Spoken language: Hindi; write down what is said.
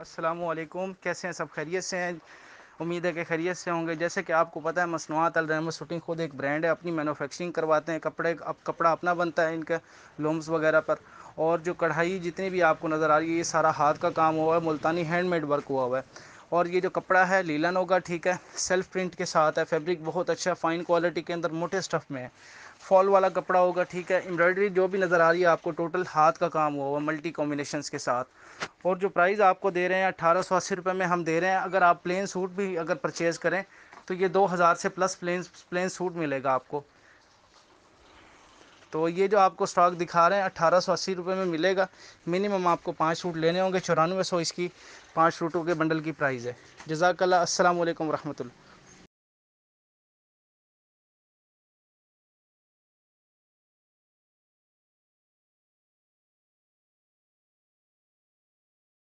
असलकुम कैसे हैं सब खैरियत से हैं उम्मीद है कि खैरियत से होंगे जैसे कि आपको पता है मसनवात अलरहमद सूटिंग खुद एक ब्रांड है अपनी मैनुफेक्चरिंग करवाते हैं कपड़े अब कपड़ा अपना बनता है इनके लूम्स वगैरह पर और जो कढ़ाई जितनी भी आपको नज़र आ रही है ये सारा हाथ का काम हुआ है मुल्तानी हैंडमेड वर्क हुआ हुआ है और ये जो कपड़ा है लीलन होगा ठीक है सेल्फ प्रिंट के साथ है फैब्रिक बहुत अच्छा फाइन क्वालिटी के अंदर मोटे स्टफ़ में है फॉल वाला कपड़ा होगा ठीक है एम्ब्रॉयडरी जो भी नज़र आ रही है आपको टोटल हाथ का काम हुआ हुआ मल्टी कॉम्बिनेशन के साथ और जो प्राइस आपको दे रहे हैं अठारह सौ अस्सी रुपये में हम दे रहे हैं अगर आप प्लेन सूट भी अगर परचेज़ करें तो ये दो हज़ार से प्लस प्लेन प्लेन सूट मिलेगा आपको तो ये जो आपको स्टॉक दिखा रहे हैं अट्ठारह सौ अस्सी रुपये में मिलेगा मिनिमम आपको पाँच सूट लेने होंगे चौरानवे सौ इसकी पाँच सूटों के बंडल की प्राइस है जजाकल्ला असलम वरहमल